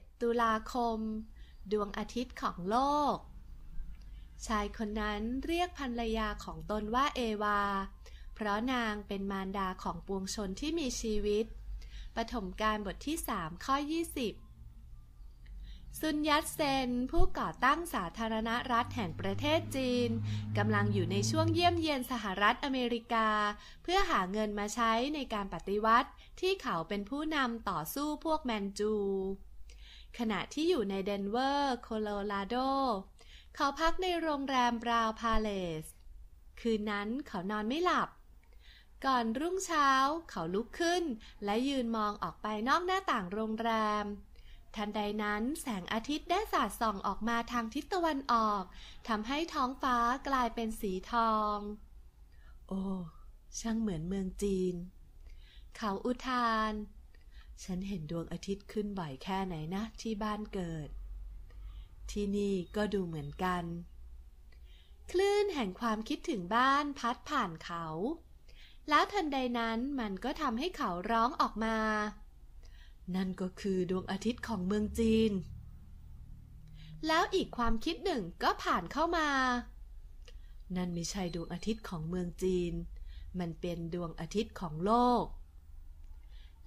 7ตุลาคม ดวงอาทิตย์ของโลก ชายคนนั้นเรียกภรรยาของตนว่าเอวา เพราะนางเป็นมารดาของปวงชนที่มีชีวิตปฐมกาลบทที่ 3 ข้อ 20ซุนยัตเซนผู้ก่อตั้งสาธารณรัฐแห่งประเทศจีน กำลังอยู่ในช่วงเยี่ยมเยียนสหรัฐอเมริกา เพื่อหาเงินมาใช้ในการปฏิวัติที่เขาเป็นผู้นำต่อสู้พวกแมนจูขณะที่อยู่ในเดนเวอร์โคโลราโดเขาพักในโรงแรมบราวพาเลสคืนนั้นเขานอนไม่หลับ ก่อนรุ่งเช้าเขาลุกขึ้น และยืนมองออกไปนอกหน้าต่างโรงแรม ทันใดนั้นแสงอาทิตย์ได้สาดส่องออกมาทางทิศตะวันออกทำให้ท้องฟ้ากลายเป็นสีทอง โอ้ช่างเหมือนเมืองจีน เขาอุทานฉันเห็นดวงอาทิตย์ขึ้นบ่อยแค่ไหนนะที่บ้านเกิด ที่นี่ก็ดูเหมือนกัน คลื่นแห่งความคิดถึงบ้านพัดผ่านเขา แล้วทันใดนั้นมันก็ทำให้เขาร้องออกมา นั่นก็คือดวงอาทิตย์ของเมืองจีน แล้วอีกความคิดหนึ่งก็ผ่านเข้ามา นั่นไม่ใช่ดวงอาทิตย์ของเมืองจีน มันเป็นดวงอาทิตย์ของโลก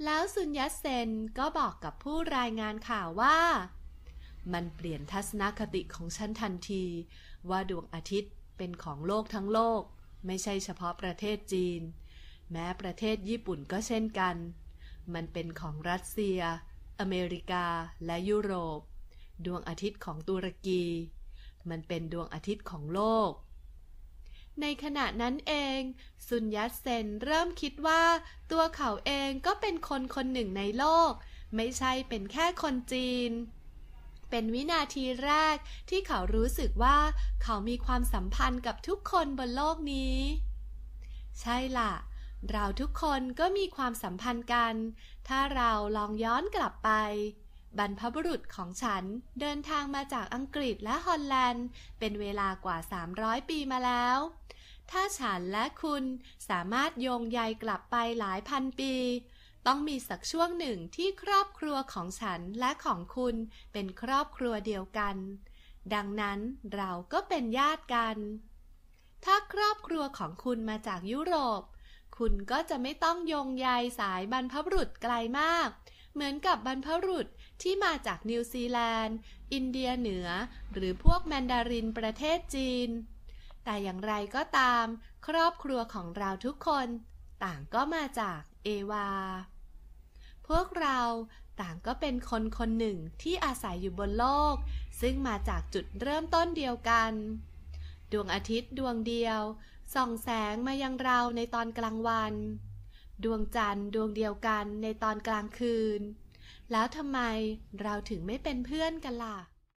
แล้วซุนยัตเซนก็บอกกับผู้รายงานข่าวว่ามันเปลี่ยนทัศนคติของฉันทันที ว่าดวงอาทิตย์เป็นของโลกทั้งโลก ไม่ใช่เฉพาะประเทศจีน แม้ประเทศญี่ปุ่นก็เช่นกัน มันเป็นของรัสเซีย อเมริกาและยุโรป ดวงอาทิตย์ของตุรกี มันเป็นดวงอาทิตย์ของโลกในขณะนั้นเองซุนยัตเซนเริ่มคิดว่า ตัวเขาเองก็เป็นคนคนหนึ่งในโลก ไม่ใช่เป็นแค่คนจีน เป็นวินาทีแรกที่เขารู้สึกว่าเขามีความสัมพันธ์กับทุกคนบนโลกนี้ ใช่ล่ะ เราทุกคนก็มีความสัมพันธ์กัน ถ้าเราลองย้อนกลับไป บรรพบุรุษของฉันเดินทางมาจากอังกฤษและฮอลแลนด์ เป็นเวลากว่า 300 ปีมาแล้วถ้าฉันและคุณสามารถโยงใยกลับไปหลายพันปี ต้องมีสักช่วงหนึ่งที่ครอบครัวของฉันและของคุณเป็นครอบครัวเดียวกัน ดังนั้นเราก็เป็นญาติกัน ถ้าครอบครัวของคุณมาจากยุโรป คุณก็จะไม่ต้องโยงใยสายบรรพบุรุษไกลมาก เหมือนกับบรรพบุรุษที่มาจากนิวซีแลนด์ อินเดียเหนือ หรือพวกแมนดารินประเทศจีนแต่อย่างไรก็ตาม ครอบครัวของเราทุกคน ต่างก็มาจาก เอวาพวกเราต่างก็เป็นคนคนหนึ่งที่อาศัยอยู่บนโลก ซึ่งมาจากจุดเริ่มต้นเดียวกัน ดวงอาทิตย์ดวงเดียว ส่องแสงมายังเราในตอนกลางวัน ดวงจันทร์ดวงเดียวกันในตอนกลางคืน แล้วทำไมเราถึงไม่เป็นเพื่อนกันล่ะ